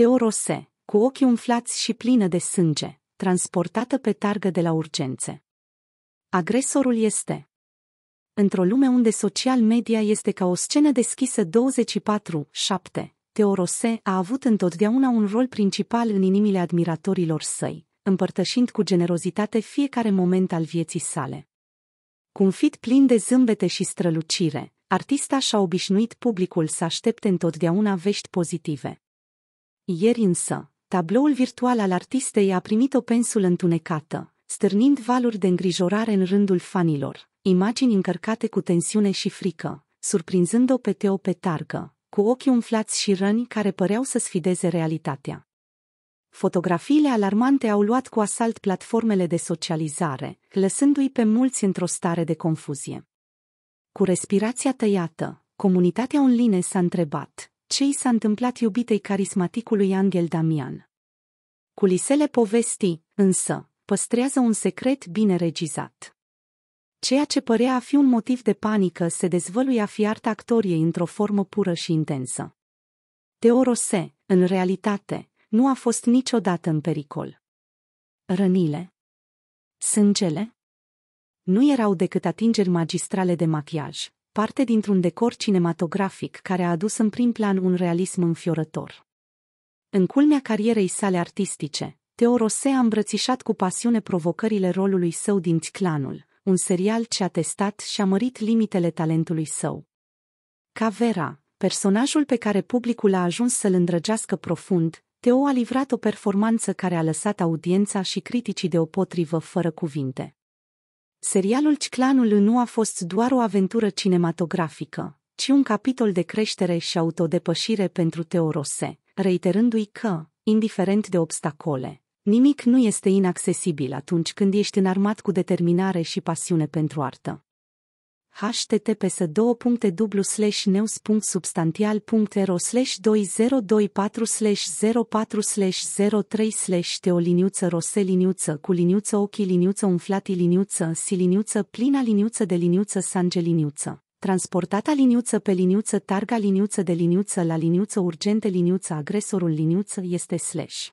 Teorose, cu ochii umflați și plină de sânge, transportată pe targă de la urgențe. Agresorul este Într-o lume unde social media este ca o scenă deschisă 24-7, Teorose a avut întotdeauna un rol principal în inimile admiratorilor săi, împărtășind cu generozitate fiecare moment al vieții sale. Cu un fit plin de zâmbete și strălucire, artista și-a obișnuit publicul să aștepte întotdeauna vești pozitive. Ieri însă, tabloul virtual al artistei a primit o pensul întunecată, stârnind valuri de îngrijorare în rândul fanilor, imagini încărcate cu tensiune și frică, surprinzând-o pe Teo pe targă, cu ochii umflați și răni care păreau să sfideze realitatea. Fotografiile alarmante au luat cu asalt platformele de socializare, lăsându-i pe mulți într-o stare de confuzie. Cu respirația tăiată, comunitatea online s-a întrebat, ce i s-a întâmplat iubitei carismaticului Angel Damian. Culisele povestii, însă, păstrează un secret bine regizat. Ceea ce părea a fi un motiv de panică se dezvăluia fi arta actoriei într-o formă pură și intensă. Teorose, în realitate, nu a fost niciodată în pericol. Rănile? Sângele? Nu erau decât atingeri magistrale de machiaj parte dintr-un decor cinematografic care a adus în prim plan un realism înfiorător. În culmea carierei sale artistice, Teorose a îmbrățișat cu pasiune provocările rolului său din Clanul, un serial ce a testat și a mărit limitele talentului său. Cavera, personajul pe care publicul a ajuns să-l îndrăgească profund, Teo a livrat o performanță care a lăsat audiența și criticii deopotrivă fără cuvinte. Serialul Ciclanul nu a fost doar o aventură cinematografică, ci un capitol de creștere și autodepășire pentru Teorose, reiterându-i că, indiferent de obstacole, nimic nu este inaccesibil atunci când ești înarmat cu determinare și pasiune pentru artă https news.substantial.ro 2024 04 03 slash teoliniuță rose liniuță cu liniuță ochii liniuță umflati liniuță si liniuță plina liniuță de liniuță sange liniuță transportata liniuță pe liniuță targa liniuță de liniuță la liniuță urgente liniuță agresorul liniuță este slash